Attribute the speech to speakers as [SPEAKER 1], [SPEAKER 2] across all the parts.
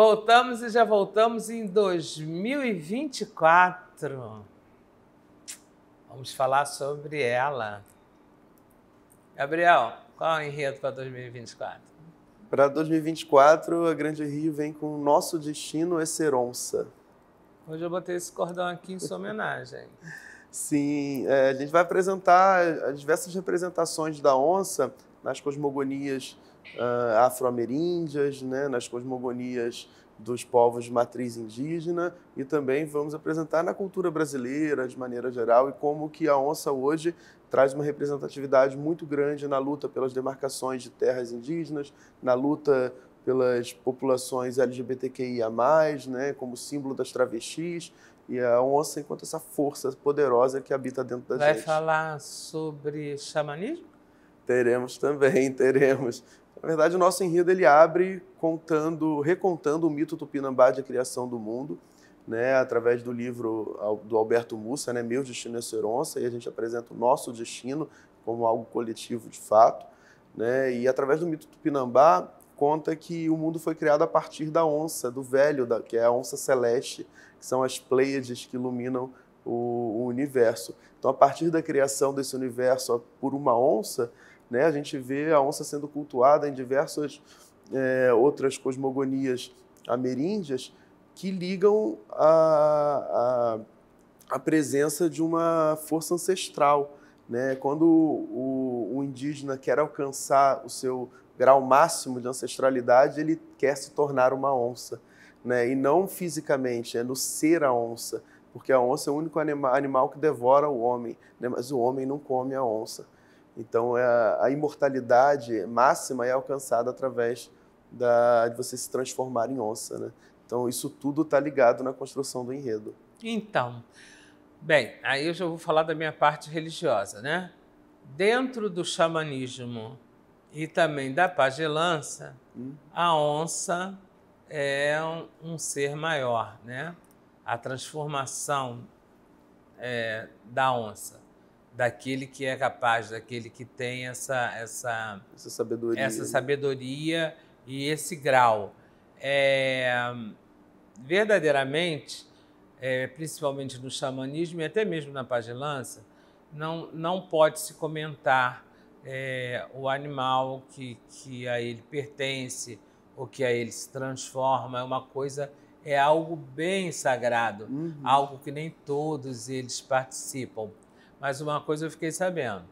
[SPEAKER 1] Voltamos e já voltamos em 2024. Vamos falar sobre ela. Gabriel, qual é o enredo para 2024?
[SPEAKER 2] Para 2024, a Grande Rio vem com o nosso destino é ser onça.
[SPEAKER 1] Hoje eu botei esse cordão aqui em sua homenagem.
[SPEAKER 2] Sim, é, a gente vai apresentar as diversas representações da onça nas cosmogonias uh, afro-ameríndias, né, nas cosmogonias dos povos de matriz indígena e também vamos apresentar na cultura brasileira de maneira geral e como que a onça hoje traz uma representatividade muito grande na luta pelas demarcações de terras indígenas, na luta pelas populações LGBTQIA+, né, como símbolo das travestis, e a onça enquanto essa força poderosa que habita dentro da Vai gente. Vai
[SPEAKER 1] falar sobre xamanismo?
[SPEAKER 2] Teremos também, teremos. Na verdade, o nosso enredo ele abre contando, recontando o mito tupinambá de a criação do mundo, né, através do livro do Alberto Mussa, né, Meu Destino é Ser Onça, e a gente apresenta o nosso destino como algo coletivo de fato. Né, e através do mito tupinambá, conta que o mundo foi criado a partir da onça, do velho, da, que é a onça celeste, que são as Pleiades que iluminam o, o universo. Então, a partir da criação desse universo por uma onça, né? A gente vê a onça sendo cultuada em diversas é, outras cosmogonias ameríndias que ligam a, a, a, presença de uma força ancestral. Né? Quando o, o indígena quer alcançar o seu grau máximo de ancestralidade, ele quer se tornar uma onça. Né? E não fisicamente, é no ser a onça, porque a onça é o único anima, animal que devora o homem, né? mas o homem não come a onça. Então, é a, a imortalidade máxima é alcançada através da, de você se transformar em onça. Né? Então, isso tudo está ligado na construção do enredo.
[SPEAKER 1] Então, bem, aí eu já vou falar da minha parte religiosa, né? Dentro do xamanismo e também da pagelança, hum. a onça é um, um, ser maior, né? A transformação é, da onça daquele que é capaz, daquele que tem essa essa essa sabedoria, essa sabedoria e esse grau. É, verdadeiramente, é, principalmente no xamanismo e até mesmo na pagelança, não não pode se comentar é, o animal que que a ele pertence ou que a ele se transforma é uma coisa é algo bem sagrado, uhum. algo que nem todos eles participam. Mas uma coisa eu fiquei sabendo: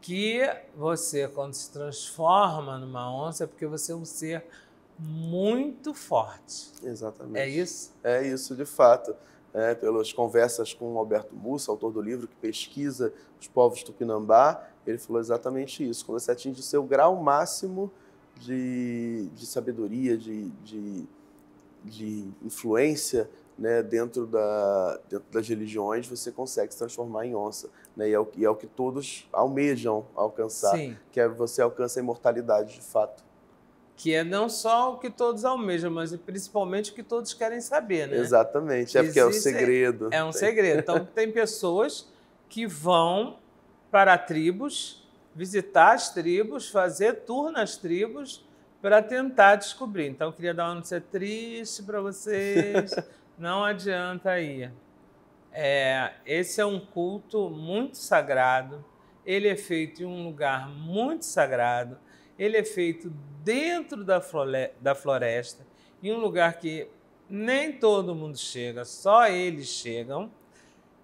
[SPEAKER 1] que você, quando se transforma numa onça, é porque você é um ser muito forte.
[SPEAKER 2] Exatamente. É isso? É isso, de fato. É, pelas conversas com o Alberto Mussa, autor do livro que pesquisa os povos tupinambá, ele falou exatamente isso. Quando você atinge o seu grau máximo de, de sabedoria, de, de, de influência, né, dentro, da, dentro das religiões, você consegue se transformar em onça. Né? E, é o, e é o que todos almejam alcançar, Sim. que é você alcança a imortalidade de fato.
[SPEAKER 1] Que é não só o que todos almejam, mas é principalmente o que todos querem saber, né? Exatamente, é Existe, porque é o um segredo. É, é um tem. segredo. Então, tem pessoas que vão para tribos, visitar as tribos, fazer tour nas tribos, para tentar descobrir. Então, eu queria dar uma notícia triste para vocês não adianta ir. É, esse é um culto muito sagrado, ele é feito em um lugar muito sagrado, ele é feito dentro da, flore da floresta, em um lugar que nem todo mundo chega, só eles chegam,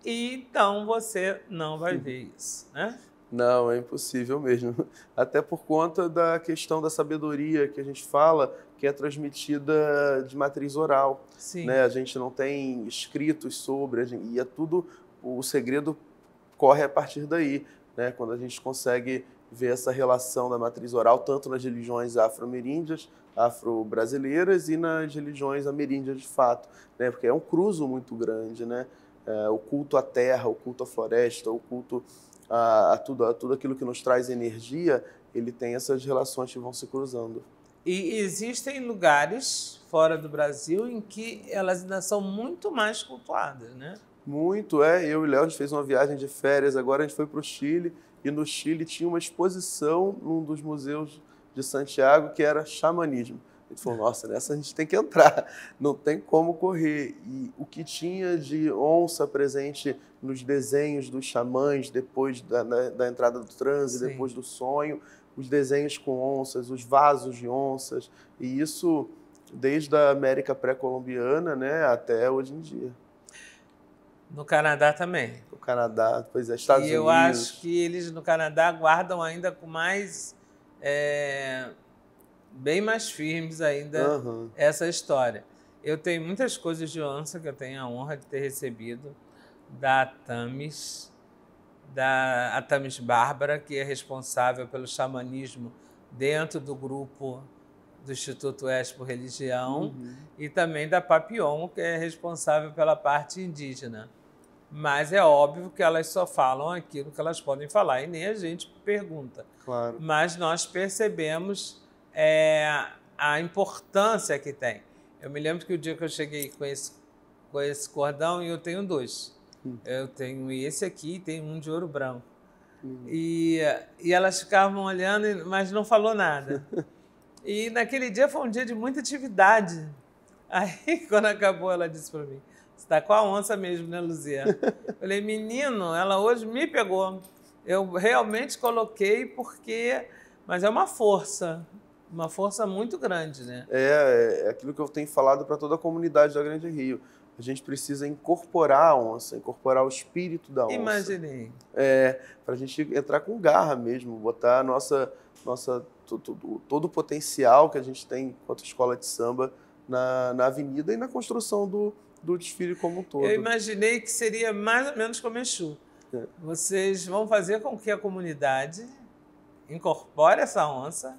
[SPEAKER 1] e então você não vai ver isso, né?
[SPEAKER 2] Não, é impossível mesmo. Até por conta da questão da sabedoria que a gente fala, que é transmitida de matriz oral. Sim. Né? A gente não tem escritos sobre, gente, e é tudo, o segredo corre a partir daí, né? quando a gente consegue ver essa relação da matriz oral tanto nas religiões afro-ameríndias, afro-brasileiras e nas religiões ameríndias de fato, né? porque é um cruzo muito grande, né? É, o culto à terra, o culto à floresta, o culto a, a, tudo, a tudo aquilo que nos traz energia, ele tem essas relações que vão se cruzando.
[SPEAKER 1] E existem lugares fora do Brasil em que elas ainda são muito mais cultuadas, né?
[SPEAKER 2] Muito, é. Eu e o Léo, a gente fez uma viagem de férias, agora a gente foi para o Chile, e no Chile tinha uma exposição num dos museus de Santiago que era xamanismo. A gente falou, nossa, nessa a gente tem que entrar, não tem como correr. E o que tinha de onça presente nos desenhos dos xamãs, depois da, da, né, da entrada do transe, Sim. depois do sonho, os desenhos com onças, os vasos de onças, e isso desde a América pré-colombiana né, até hoje em dia.
[SPEAKER 1] No Canadá também. No Canadá, pois é, Estados Unidos. E eu acho que eles no Canadá guardam ainda com mais. É, bem mais firmes ainda uhum. essa história. Eu tenho muitas coisas de onça que eu tenho a honra de ter recebido da Tamis, da Atamis Bárbara, que é responsável pelo xamanismo dentro do grupo do Instituto Expo Religião, uhum. e também da Papion, que é responsável pela parte indígena. Mas é óbvio que elas só falam aquilo que elas podem falar, e nem a gente pergunta. Claro. Mas nós percebemos é, a importância que tem. Eu me lembro que o dia que eu cheguei com esse, com esse cordão, e eu tenho dois Hum. Eu tenho esse aqui e tem um de ouro branco. Hum. E, e elas ficavam olhando, mas não falou nada. e naquele dia foi um dia de muita atividade. Aí, quando acabou, ela disse para mim: Você está com a onça mesmo, né, Luzia? Eu falei: Menino, ela hoje me pegou. Eu realmente coloquei porque. Mas é uma força, uma força muito grande, né?
[SPEAKER 2] É, é, é aquilo que eu tenho falado para toda a comunidade da Grande Rio a gente precisa incorporar a onça, incorporar o espírito da onça. Imaginei. É, para a gente entrar com garra mesmo, botar nossa, nossa todo, o potencial que a gente tem enquanto escola de samba na, na avenida e na construção do, do desfile como um todo. Eu
[SPEAKER 1] imaginei que seria mais ou menos como Exu. É. Vocês vão fazer com que a comunidade incorpore essa onça,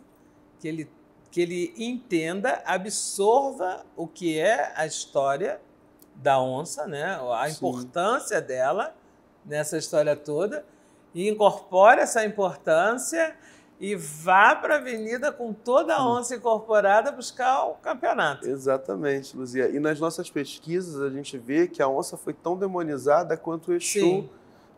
[SPEAKER 1] que ele, que ele entenda, absorva o que é a história da onça, né? A Sim. importância dela nessa história toda e incorpore essa importância e vá para a avenida com toda a onça incorporada buscar o
[SPEAKER 2] campeonato. Exatamente, Luzia. E nas nossas pesquisas a gente vê que a onça foi tão demonizada quanto o Exu. Sim.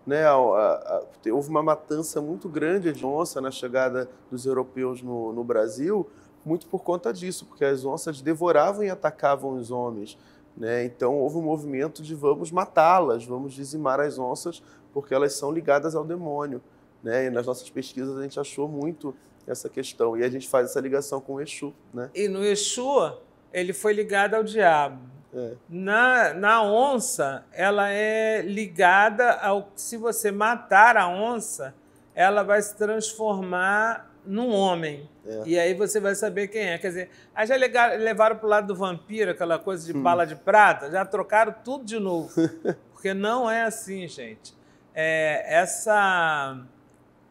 [SPEAKER 2] Né, a, a, a, houve uma matança muito grande de onça na chegada dos europeus no, no Brasil, muito por conta disso, porque as onças devoravam e atacavam os homens. Né? Então houve um movimento de vamos matá-las, vamos dizimar as onças, porque elas são ligadas ao demônio. Né? E nas nossas pesquisas a gente achou muito essa questão e a gente faz essa ligação com o Exu.
[SPEAKER 1] Né? E no Exu ele foi ligado ao diabo. É. Na, na onça, ela é ligada ao. Se você matar a onça, ela vai se transformar num homem. É. E aí você vai saber quem é. Quer dizer, aí já levaram para o lado do vampiro, aquela coisa de hum. bala de prata, já trocaram tudo de novo. Porque não é assim, gente. É, essa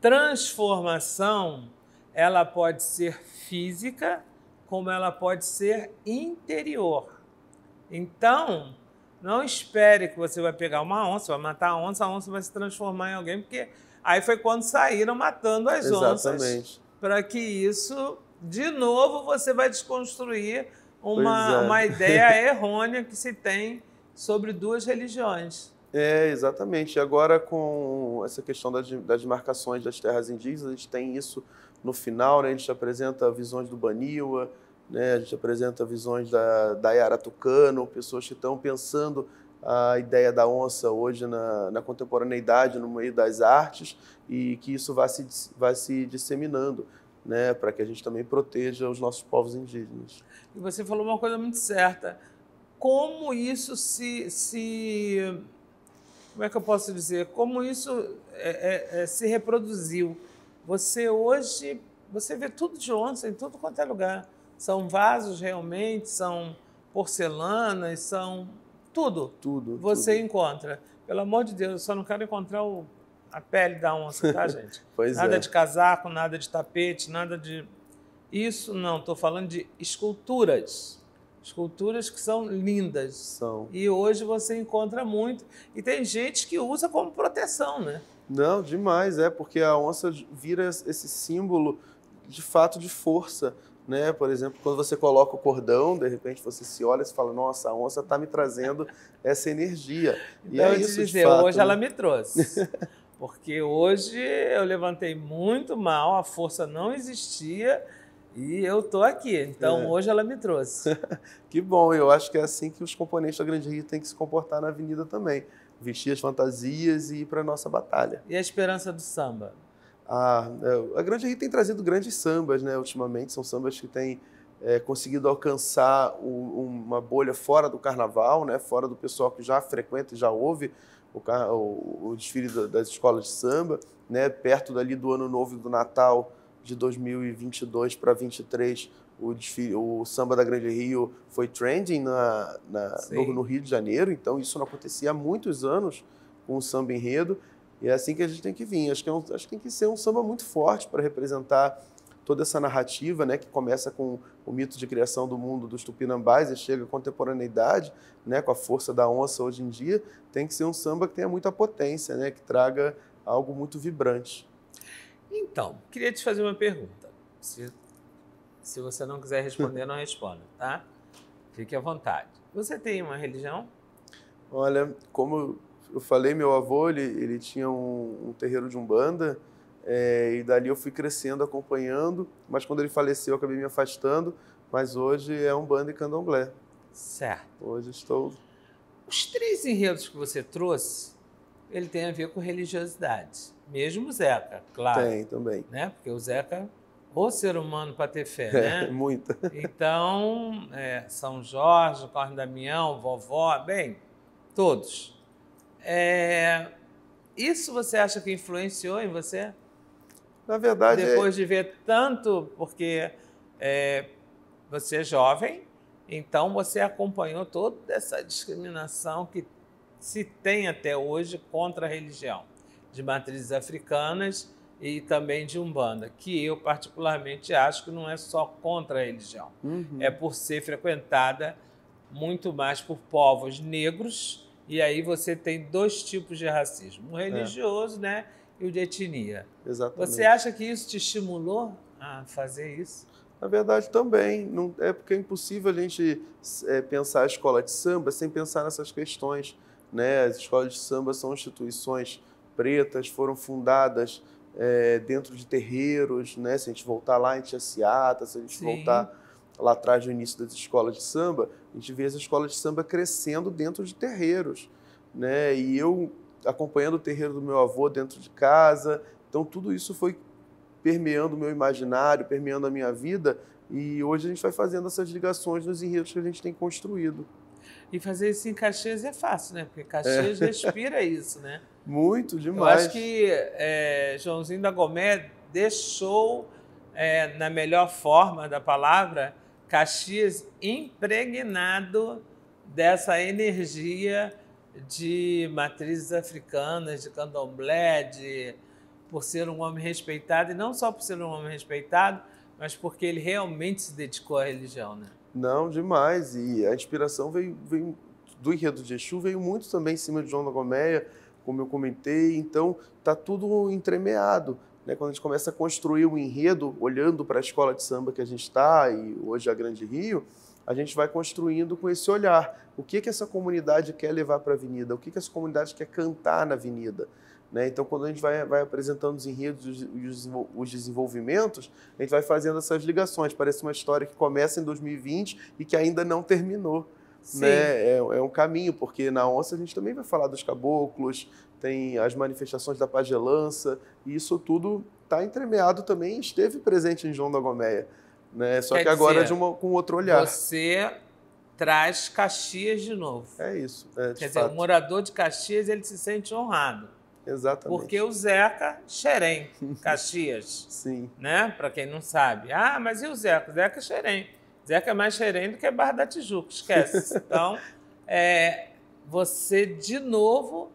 [SPEAKER 1] transformação, ela pode ser física, como ela pode ser interior. Então, não espere que você vai pegar uma onça, vai matar a onça, a onça vai se transformar em alguém, porque aí foi quando saíram matando as Exatamente. onças para que isso, de novo, você vai desconstruir uma, é. uma ideia errônea que se tem sobre duas religiões.
[SPEAKER 2] É, exatamente. E Agora, com essa questão das, das demarcações das terras indígenas, a gente tem isso no final, né? a gente apresenta visões do Baniwa, né? a gente apresenta visões da, da Yara Tucano, pessoas que estão pensando a ideia da onça hoje na, na, contemporaneidade, no meio das artes, e que isso vá se, vá se disseminando, né, para que a gente também proteja os nossos povos indígenas.
[SPEAKER 1] E você falou uma coisa muito certa. Como isso se. se como é que eu posso dizer? Como isso é, é, é, se reproduziu? Você hoje. Você vê tudo de onça em tudo quanto é lugar. São vasos realmente, são porcelanas, são tudo. Tudo. Você tudo. encontra. Pelo amor de Deus, eu só não quero encontrar o, a pele da onça, tá, gente? pois nada é. de casaco, nada de tapete, nada de. Isso não, estou falando de esculturas. Esculturas que são lindas. São. E hoje você encontra muito. E tem gente que usa como proteção, né? Não, demais, é, porque a onça vira esse
[SPEAKER 2] símbolo de fato de força. Né? Por exemplo, quando você coloca o cordão, de repente você se olha e fala: Nossa, a onça está me trazendo essa energia. E então, é isso. Dizer, fato, hoje né? ela me
[SPEAKER 1] trouxe. Porque hoje eu levantei muito mal, a força não existia e eu tô aqui. Então é. hoje ela me trouxe.
[SPEAKER 2] que bom, eu acho que é assim que os componentes da Grande Rio têm que se comportar na avenida também. Vestir as fantasias e ir para nossa batalha.
[SPEAKER 1] E a esperança do samba?
[SPEAKER 2] a, é, a Grande Rio tem trazido grandes sambas, né? Ultimamente são sambas que têm é, conseguido alcançar o, uma bolha fora do carnaval, né? Fora do pessoal que já frequenta e já ouve o, o, o desfile da, das escolas de samba, né? Perto dali do ano novo e do Natal de 2022 para 23 o, desfile, o, samba da Grande Rio foi trending na, na no, no, Rio de Janeiro, então isso não acontecia há muitos anos com o samba enredo. E é assim que a gente tem que vir. Acho que, é um, acho que tem que ser um samba muito forte para representar toda essa narrativa, né, que começa com o mito de criação do mundo dos tupinambás e chega à contemporaneidade, né, com a força da onça hoje em dia, tem que ser um samba que tenha muita potência, né, que traga algo muito vibrante.
[SPEAKER 1] Então, queria te fazer uma pergunta. Se, se você não quiser responder, não responda, tá? Fique à vontade. Você tem uma religião? Olha, como eu
[SPEAKER 2] falei, meu avô, ele, ele tinha um, um terreiro de umbanda, é, e dali eu fui crescendo, acompanhando, mas quando ele faleceu eu acabei me afastando, mas hoje é umbanda e candomblé. Certo. Hoje estou...
[SPEAKER 1] Os três enredos que você trouxe, ele tem a ver com religiosidade. Mesmo o Zeca, claro. Tem, também. Né? Porque o Zeca, o ser humano para ter fé, é, né? É, muita. Então, é, São Jorge, Corno Damião, Vovó, bem, todos. É... Isso você acha que influenciou em você? Na verdade. É Depois é... de ver tanto, porque é, você é jovem, então você acompanhou toda essa discriminação que se tem até hoje contra a religião, de matrizes africanas e também de Umbanda, que eu particularmente acho que não é só contra a religião, uhum. é por ser frequentada muito mais por povos negros e aí você tem dois tipos de racismo: o é. religioso, é. né? E o de etnia. Exatamente. Você acha que isso te estimulou a fazer isso?
[SPEAKER 2] Na verdade, também. Não, é porque é impossível a gente é, pensar a escola de samba sem pensar nessas questões. Né? As escolas de samba são instituições pretas, foram fundadas é, dentro de terreiros. Né? Se a gente voltar lá em Tiaciata, se a gente Sim. voltar lá atrás, no início das escolas de samba, a gente vê as escolas de samba crescendo dentro de terreiros. Né? E eu acompanhando o terreiro do meu avô dentro de casa. Então, tudo isso foi permeando o meu imaginário, permeando a minha vida. E hoje a gente vai fazendo essas ligações nos enredos
[SPEAKER 1] que a gente tem construído. E fazer isso em Caxias é fácil, né? Porque é. Caxias é. respira isso, né? Muito, demais. Eu acho que é, Joãozinho da Gomé deixou é, na melhor forma da palavra, Caxias impregnado dessa energia de matrizes africanas, de candomblé, de, por ser um homem respeitado, e não só por ser um homem respeitado, mas porque ele realmente se dedicou à religião, né?
[SPEAKER 2] Não, demais. E a inspiração veio, veio do enredo de Exu, veio muito também em cima de João da Gomeia, como eu comentei. Então, tá tudo entremeado. Né? Quando a gente começa a construir o um enredo, olhando para a escola de samba que a gente está, e hoje a Grande Rio, a gente vai construindo com esse olhar. O que, que essa comunidade quer levar para a avenida? O que, que essa comunidade quer cantar na avenida? Né? Então, quando a gente vai, vai apresentando os enredos e os, os, desenvolvimentos, a gente vai fazendo essas ligações. Parece uma história que começa em 2020 e que ainda não terminou. Né? É, é, um caminho, porque na onça a gente também vai falar dos caboclos, tem as manifestações da pagelança, e isso tudo está entremeado também, esteve presente em João da Gomeia, né? Só Quer que agora dizer, uma, com outro olhar.
[SPEAKER 1] Você traz Caxias de novo. É isso. É, Quer fato. dizer, o morador de Caxias ele se sente honrado. Exatamente. Porque o Zeca, Xerém, Caxias. Sim. Né? Para quem não sabe. Ah, mas e o Zeca? O Zeca é Xerém. O Zeca é mais Xerém do que Barra da Tijuca, esquece. Então, é, você de novo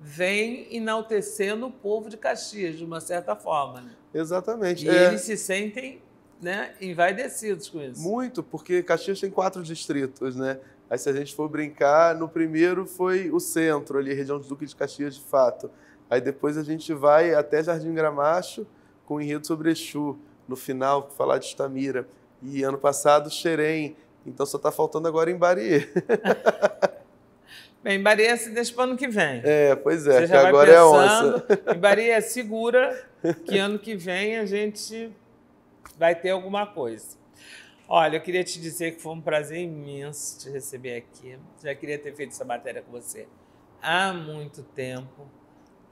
[SPEAKER 1] vem enaltecendo o povo de Caxias, de uma certa forma. Né? Exatamente. E é... eles se sentem
[SPEAKER 2] né, envaidecidos com isso. Muito, porque Caxias tem quatro distritos, né? Aí se a gente for brincar, no primeiro foi o centro, ali, região de Duque de Caxias, de fato. Aí depois a gente vai até Jardim Gramacho, com enredo sobre Exu, no final, falar de Estamira. E ano passado, Xerém. Então só está faltando agora em Barier.
[SPEAKER 1] Bem, Bahia se desde o ano que vem. É,
[SPEAKER 2] pois é, Você agora é pensando, é onça.
[SPEAKER 1] Bahia segura que ano que vem a gente vai ter alguma coisa. Olha, eu queria te dizer que foi um prazer imenso te receber aqui. Já queria ter feito essa matéria com você há muito tempo,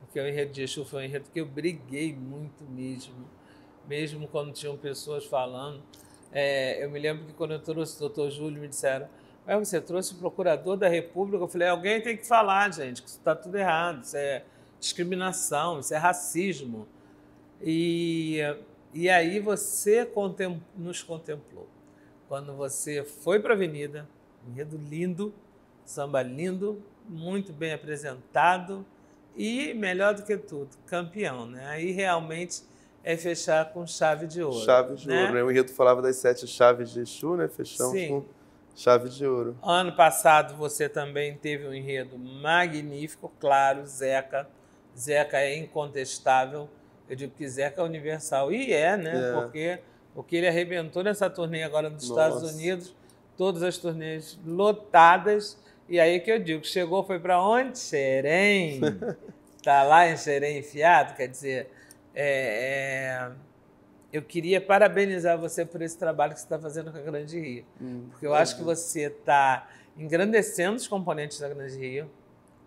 [SPEAKER 1] porque o enredo de Exu foi um enredo que eu briguei muito mesmo, mesmo quando tinham pessoas falando. É, eu me lembro que quando eu trouxe o doutor Júlio, me disseram Aí é você trouxe o procurador da República. Eu falei: alguém tem que falar, gente, que isso está tudo errado. Isso é discriminação, isso é racismo. E, e aí você contem, nos contemplou. Quando você foi para a Avenida, enredo lindo, samba lindo, muito bem apresentado e, melhor do que tudo, campeão. Né? Aí realmente é fechar com chave de ouro. Chave de né? ouro. Né? O
[SPEAKER 2] enredo falava das sete chaves de Exu, né? fechamos Sim. com Chave de ouro.
[SPEAKER 1] Ano passado você também teve um enredo magnífico, claro, Zeca. Zeca é incontestável. Eu digo que Zeca é universal. E é, né? É. Porque o que ele arrebentou nessa turnê agora nos Nossa. Estados Unidos, todas as turnês lotadas. E aí que eu digo, chegou, foi para onde? Xerém. tá lá em Xerém enfiado, quer dizer. é... é eu queria parabenizar você por esse trabalho que você está fazendo com a Grande Rio. Hum, porque eu é acho que você está engrandecendo os componentes da Grande Rio,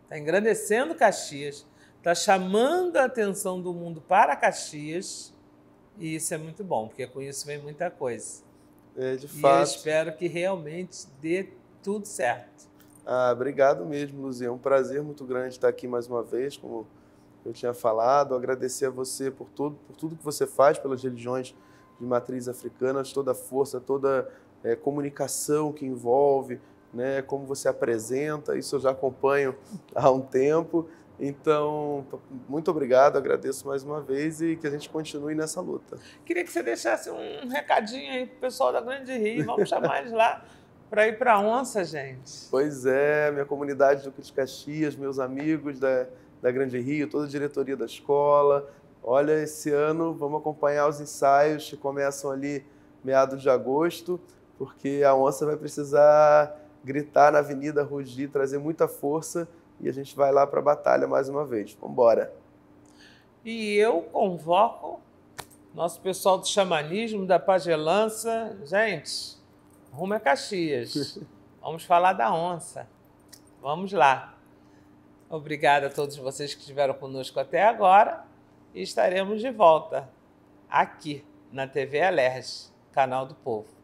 [SPEAKER 1] está engrandecendo Caxias, está chamando a atenção do mundo para Caxias. E isso é muito bom, porque com isso vem muita coisa. É, de fato. e eu espero que realmente dê tudo certo.
[SPEAKER 2] Ah, obrigado mesmo, Luzia. É um prazer muito grande estar aqui mais uma vez, como eu tinha falado, agradecer a você por, tudo, por tudo que você faz pelas religiões de matriz africana, toda a força, toda é, comunicação que envolve, né, como você apresenta, isso eu já acompanho há um tempo. Então, muito obrigado, agradeço mais uma vez e que a gente continue nessa luta.
[SPEAKER 1] Queria que você deixasse um recadinho aí pro pessoal da Grande Rio, vamos chamar eles lá para ir para Onça, gente.
[SPEAKER 2] Pois é, minha comunidade do Cris Caxias, meus amigos da da Grande Rio, toda a diretoria da escola. Olha, esse ano vamos acompanhar os ensaios que começam ali meados de agosto, porque a onça vai precisar gritar na avenida, rugir, trazer muita força e a gente vai lá para a batalha mais uma vez. Vamos embora.
[SPEAKER 1] E eu convoco nosso pessoal do xamanismo, da pagelança. Gente, rumo é Caxias. Vamos falar da onça. Vamos lá. Obrigada a todos vocês que estiveram conosco até agora e estaremos de volta aqui na TV Alerj, canal do povo.